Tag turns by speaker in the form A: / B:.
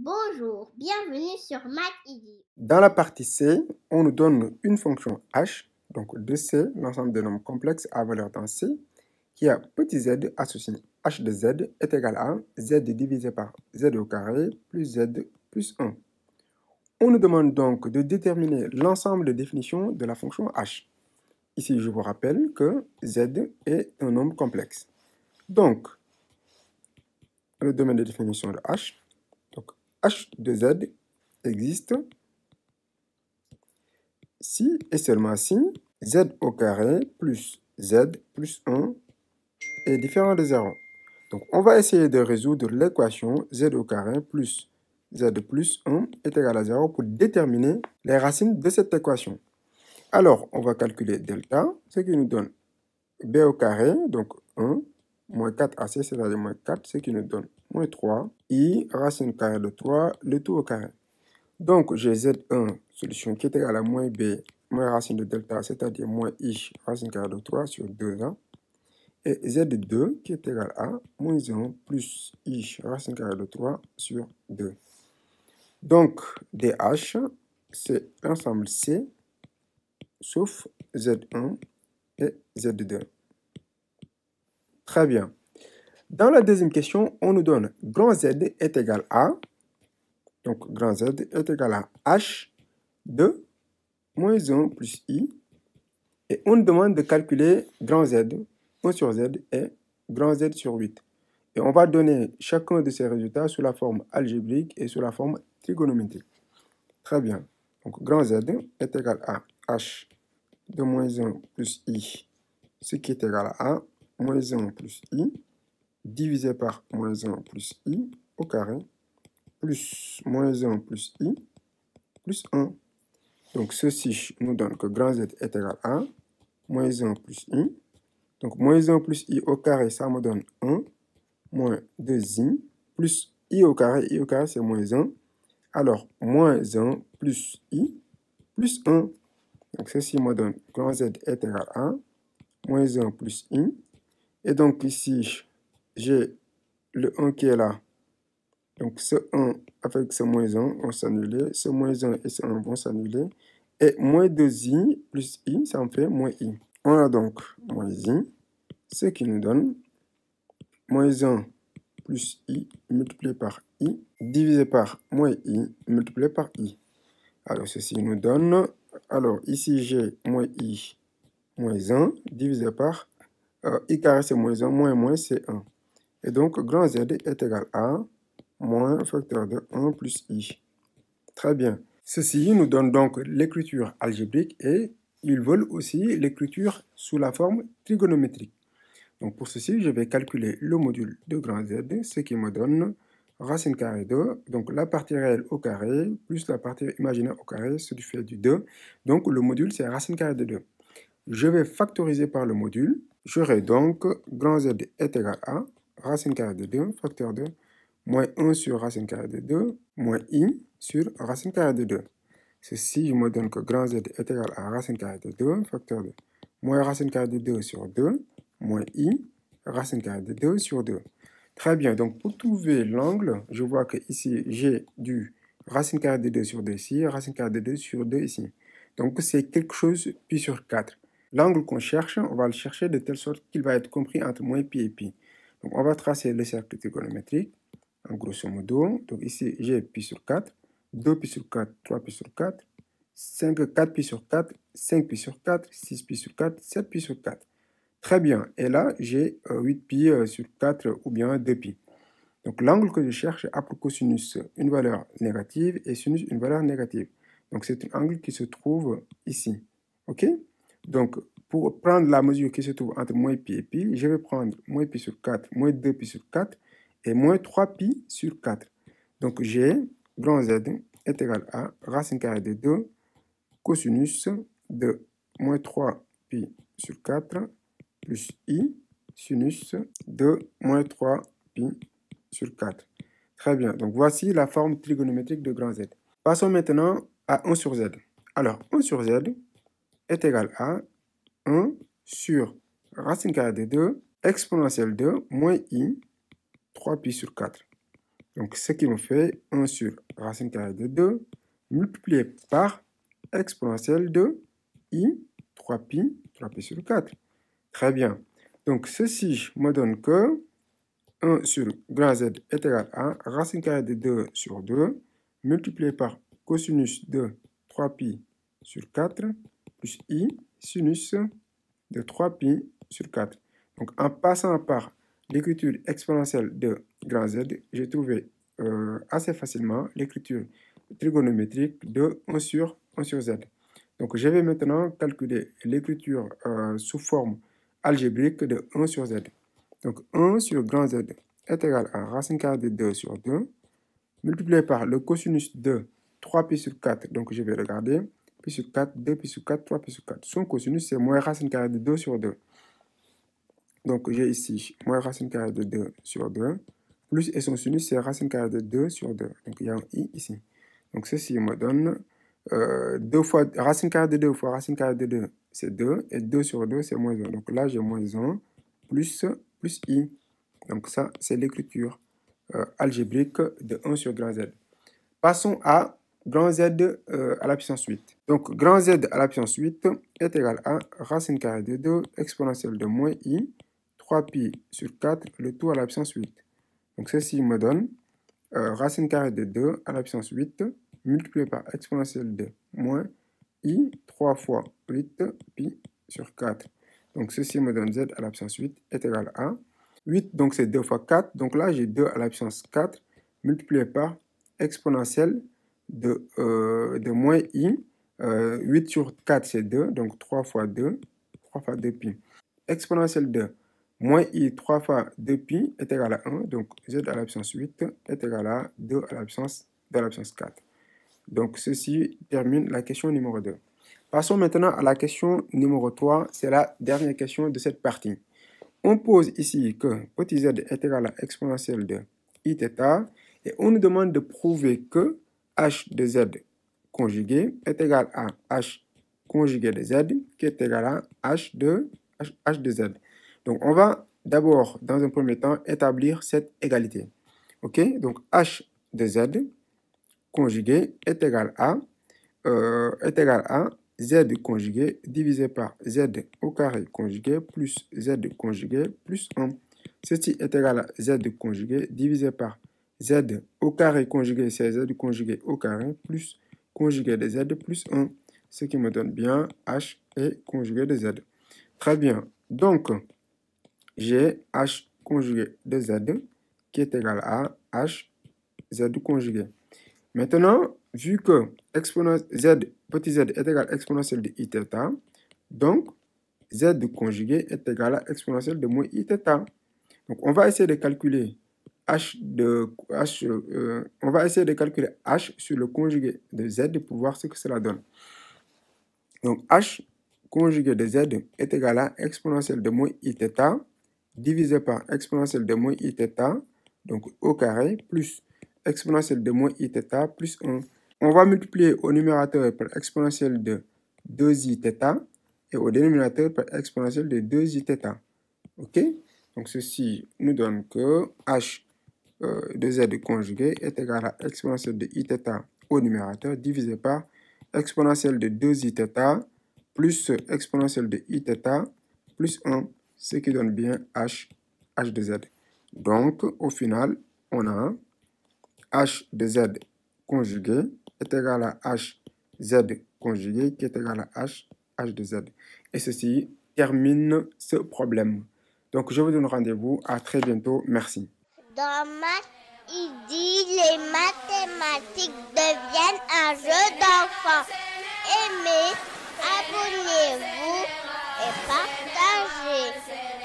A: Bonjour, bienvenue sur MathEasy. Dans la partie C, on nous donne une fonction h, donc de c l'ensemble des nombres complexes à valeur dans c, qui a petit z associé h de z est égal à z divisé par z au carré plus z plus 1. On nous demande donc de déterminer l'ensemble de définitions de la fonction h. Ici, je vous rappelle que z est un nombre complexe. Donc, le domaine de définition de h, h de z existe si et seulement si Z au carré plus Z plus 1 est différent de 0. Donc on va essayer de résoudre l'équation Z au carré plus Z plus 1 est égal à 0 pour déterminer les racines de cette équation. Alors on va calculer delta, ce qui nous donne B au carré, donc 1 moins 4ac, ah, c'est-à-dire moins 4, ce qui nous donne moins 3, i racine carrée de 3, le tout au carré. Donc, j'ai z1, solution qui est égale à moins b, moins racine de delta, c'est-à-dire moins i racine carrée de 3 sur 2a, hein. et z2 qui est égal à moins 1 plus i racine carrée de 3 sur 2. Donc, dh, c'est l'ensemble C sauf z1 et z2. Très bien. Dans la deuxième question, on nous donne grand Z est égal à, donc grand Z est égal à H de moins 1 plus I. Et on nous demande de calculer grand Z, 1 sur Z et grand Z sur 8. Et on va donner chacun de ces résultats sous la forme algébrique et sous la forme trigonométrique. Très bien. Donc grand Z est égal à H de moins 1 plus I, ce qui est égal à A moins 1 plus i, divisé par moins 1 plus i au carré, plus moins 1 plus i, plus 1. Donc ceci nous donne que grand Z est égal à moins 1 plus i. Donc moins 1 plus i au carré, ça me donne 1, moins 2i, plus i au carré, i au carré c'est moins 1. Alors moins 1 plus i, plus 1. Donc ceci me donne grand Z est égal à moins 1 plus i, et donc ici, j'ai le 1 qui est là. Donc ce 1 avec ce moins 1 vont s'annuler. Ce moins 1 et ce 1 vont s'annuler. Et moins 2i plus i, ça me fait moins i. On a donc moins i, ce qui nous donne moins 1 plus i multiplié par i divisé par moins i multiplié par i. Alors ceci nous donne, alors ici j'ai moins i moins 1 divisé par euh, i carré c'est moins 1, moins moins c'est 1. Et donc grand Z est égal à moins facteur de 1 plus i. Très bien. Ceci nous donne donc l'écriture algébrique et ils veulent aussi l'écriture sous la forme trigonométrique. Donc pour ceci, je vais calculer le module de grand Z, ce qui me donne racine carrée de, donc la partie réelle au carré, plus la partie imaginaire au carré, ce du fait du 2. Donc le module, c'est racine carré de 2. Je vais factoriser par le module, J'aurai donc grand Z est égal à racine carrée de 2 facteur 2 moins 1 sur racine carrée de 2 moins i sur racine carrée de 2. Ceci je me donne que grand Z est égal à racine carrée de 2 facteur 2 moins racine carrée de 2 sur 2 moins i racine carrée de 2 sur 2. Très bien, donc pour trouver l'angle, je vois que ici j'ai du racine carrée de 2 sur 2 ici, racine carrée de 2 sur 2 ici. Donc c'est quelque chose pi sur 4. L'angle qu'on cherche, on va le chercher de telle sorte qu'il va être compris entre moins pi et pi. Donc on va tracer le cercle trigonométrique, en grosso modo. Donc ici, j'ai pi sur 4, 2 pi sur 4, 3 pi sur 4, 5, 4 pi sur 4, 5 pi sur 4, 6 pi sur 4, 7 pi sur 4. Très bien. Et là, j'ai 8 euh, pi euh, sur 4 ou bien 2 pi. Donc l'angle que je cherche a pour cosinus une valeur négative et sinus une valeur négative. Donc c'est un angle qui se trouve ici. OK donc, pour prendre la mesure qui se trouve entre moins pi et pi, je vais prendre moins pi sur 4, moins 2 pi sur 4 et moins 3 pi sur 4. Donc, j'ai grand Z est égal à racine carrée de 2 cosinus de moins 3 pi sur 4 plus i sinus de moins 3 pi sur 4. Très bien, donc voici la forme trigonométrique de grand Z. Passons maintenant à 1 sur Z. Alors, 1 sur Z, est égal à 1 sur racine carrée de 2 exponentielle de moins i 3pi sur 4. Donc ce qui me fait 1 sur racine carrée de 2 multiplié par exponentielle de i 3pi, 3pi sur 4. Très bien. Donc ceci me donne que 1 sur grand Z est égal à racine carrée de 2 sur 2 multiplié par cosinus de 3pi sur 4 plus i sinus de 3pi sur 4. Donc en passant par l'écriture exponentielle de grand Z, j'ai trouvé euh, assez facilement l'écriture trigonométrique de 1 sur 1 sur Z. Donc je vais maintenant calculer l'écriture euh, sous forme algébrique de 1 sur Z. Donc 1 sur grand Z est égal à racine carrée de 2 sur 2, multiplié par le cosinus de 3pi sur 4, donc je vais regarder, plus sur 4, 2 pi sur 4, 3 pi sur 4. Son cosinus, c'est moins racine carrée de 2 sur 2. Donc j'ai ici moins racine carrée de 2 sur 2, plus et son sinus, c'est racine carrée de 2 sur 2. Donc il y a un i ici. Donc ceci me donne 2 euh, fois racine carrée de 2 fois racine carrée de 2, c'est 2, et 2 sur 2, c'est moins 1. Donc là, j'ai moins 1 plus, plus i. Donc ça, c'est l'écriture euh, algébrique de 1 sur grand z. Passons à grand Z euh, à la 8. Donc, grand Z à la 8 est égal à racine carrée de 2 exponentielle de moins i, 3pi sur 4, le tout à la 8. Donc, ceci me donne euh, racine carrée de 2 à l'absence 8 multiplié par exponentielle de moins i, 3 fois 8, pi sur 4. Donc, ceci me donne z à la 8 est égal à 8, donc c'est 2 fois 4. Donc là, j'ai 2 à l'absence 4 multiplié par exponentielle de, euh, de moins i. 8 euh, sur 4, c'est 2, donc 3 fois 2, 3 fois 2pi. Exponentielle de moins i 3 fois 2pi est égal à 1, donc z à l'absence 8 est égal à 2 à l'absence de l'absence 4. Donc ceci termine la question numéro 2. Passons maintenant à la question numéro 3, c'est la dernière question de cette partie. On pose ici que petit z est égal à exponentielle de iθ et on nous demande de prouver que h de z conjugué est égal à h conjugué de z qui est égal à h de, h, de z. Donc on va d'abord, dans un premier temps, établir cette égalité. OK Donc h de z conjugué est égal à, euh, est égal à z conjugué divisé par z au carré conjugué plus z conjugué plus 1. Ceci est égal à z conjugué divisé par Z au carré conjugué, c'est Z conjugué au carré plus conjugué de Z plus 1, ce qui me donne bien H et conjugué de Z. Très bien. Donc, j'ai H conjugué de Z qui est égal à H Z conjugué. Maintenant, vu que Z, petit z est égal à exponentielle de i donc Z conjugué est égal à exponentielle de moins i Donc, on va essayer de calculer h de euh, on va essayer de calculer h sur le conjugué de z pour voir ce que cela donne. Donc h conjugué de z est égal à exponentielle de moins i divisé par exponentielle de moins i donc au carré, plus exponentielle de moins i plus 1. On va multiplier au numérateur par exponentielle de 2i theta et au dénominateur par exponentielle de 2i theta OK Donc ceci nous donne que h euh, de z conjugué est égal à exponentielle de iθ au numérateur divisé par exponentielle de 2iθ plus exponentielle de iθ plus 1, ce qui donne bien h, h de z. Donc, au final, on a h de z conjugué est égal à h z conjugué qui est égal à h, h de z. Et ceci termine ce problème. Donc, je vous donne rendez-vous. À très bientôt. Merci. Dans maths, il dit les mathématiques deviennent un jeu d'enfant. Aimez, abonnez-vous et partagez.